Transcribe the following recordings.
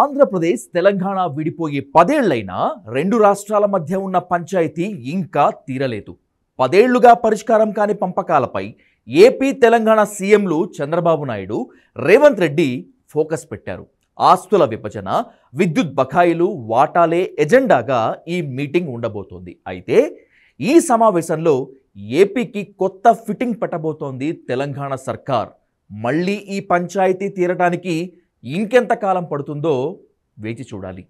ఆంధ్రప్రదేశ్ తెలంగాణ విడిపోయి పదేళ్లైనా రెండు రాష్ట్రాల మధ్య ఉన్న పంచాయతీ ఇంకా తీరలేదు పదేళ్లుగా పరిష్కారం కాని పంపకాలపై ఏపీ తెలంగాణ సీఎంలు చంద్రబాబు నాయుడు రేవంత్ రెడ్డి ఫోకస్ పెట్టారు ఆస్తుల విభజన విద్యుత్ బకాయిలు వాటాలే ఎజెండాగా ఈ మీటింగ్ ఉండబోతోంది అయితే ఈ సమావేశంలో ఏపీకి కొత్త ఫిట్టింగ్ పెట్టబోతోంది తెలంగాణ సర్కార్ మళ్ళీ ఈ పంచాయతీ తీరడానికి ఇంకెంతకాలం పడుతుందో వేచి చూడాలి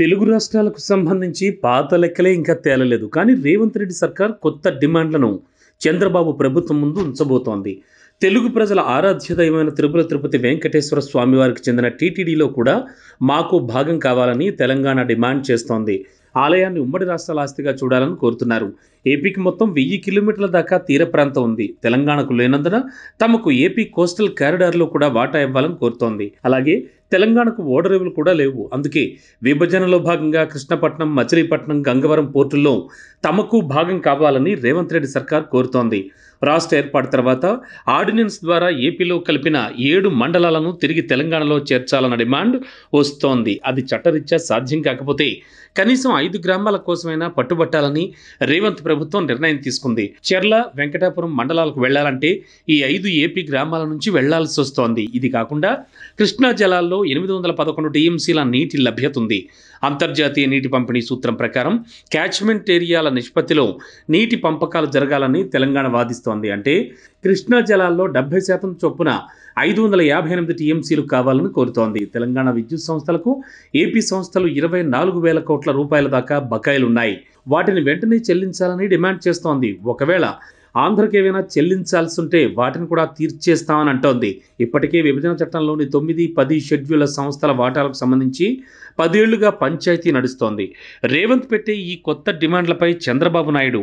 తెలుగు రాష్ట్రాలకు సంబంధించి పాత లెక్కలే ఇంకా తేలలేదు కానీ రేవంత్ రెడ్డి సర్కార్ కొత్త డిమాండ్లను చంద్రబాబు ప్రభుత్వం ముందు ఉంచబోతోంది తెలుగు ప్రజల ఆరాధ్య దైవమైన తిరుమల తిరుపతి వెంకటేశ్వర స్వామివారికి చెందిన టీటీడీలో కూడా మాకు భాగం కావాలని తెలంగాణ డిమాండ్ చేస్తోంది ఆలయాన్ని ఉమ్మడి రాష్ట్రాల ఆస్తిగా చూడాలని కోరుతున్నారు ఏపీకి మొత్తం వెయ్యి కిలోమీటర్ల దాకా తీర ప్రాంతం ఉంది తెలంగాణకు లేనందున తమకు ఏపీ కోస్టల్ కారిడార్లో కూడా వాటా ఇవ్వాలని కోరుతోంది అలాగే తెలంగాణకు ఓడరేవులు కూడా లేవు అందుకే విభజనలో భాగంగా కృష్ణపట్నం మచిలీపట్నం గంగవరం పోర్టుల్లో తమకు భాగం కావాలని రేవంత్ రెడ్డి సర్కార్ కోరుతోంది రాష్ట్ర ఏర్పాటు తర్వాత ఆర్డినెన్స్ ద్వారా ఏపీలో కలిపిన ఏడు మండలాలను తిరిగి తెలంగాణలో చేర్చాలన్న డిమాండ్ వస్తోంది అది చట్టరీత్యా సాధ్యం కాకపోతే కనీసం ఐదు గ్రామాల కోసమైనా పట్టుబట్టాలని రేవంత్ ప్రభుత్వం నిర్ణయం తీసుకుంది చెర్ల వెంకటాపురం మండలాలకు వెళ్లాలంటే ఈ ఐదు ఏపీ గ్రామాల నుంచి వెళ్లాల్సి వస్తోంది ఇది కాకుండా కృష్ణా జలాల్లో రాష్ట్రంలో ఎనిమిది వందల పదకొండు టీఎంసీల నీటి లభ్యత ఉంది అంతర్జాతీయ నీటి పంపిణీ సూత్రం ప్రకారం క్యాచ్మెంట్ ఏరియాల నిష్పత్తిలో నీటి పంపకాలు జరగాలని తెలంగాణ వాదిస్తోంది అంటే కృష్ణా జలాల్లో డెబ్బై శాతం చొప్పున ఐదు వందల యాభై ఎనిమిది టీఎంసీలు కావాలని కోరుతోంది తెలంగాణ విద్యుత్ సంస్థలకు ఏపీ సంస్థలు ఇరవై నాలుగు వేల కోట్ల రూపాయల దాకా బకాయిలున్నాయి వాటిని వెంటనే చెల్లించాలని డిమాండ్ చేస్తోంది ఒకవేళ ఆంధ్రకి ఏవైనా చెల్లించాల్సి ఉంటే వాటిని కూడా తీర్చేస్తామని అంటోంది ఇప్పటికే విభజన చట్టంలోని తొమ్మిది పది షెడ్యూల్ సంస్థల వాటాలకు సంబంధించి పదేళ్లుగా పంచాయతీ నడుస్తోంది రేవంత్ పెట్టే ఈ కొత్త డిమాండ్లపై చంద్రబాబు నాయుడు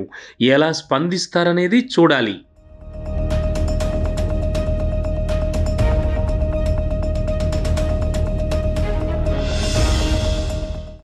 ఎలా స్పందిస్తారనేది చూడాలి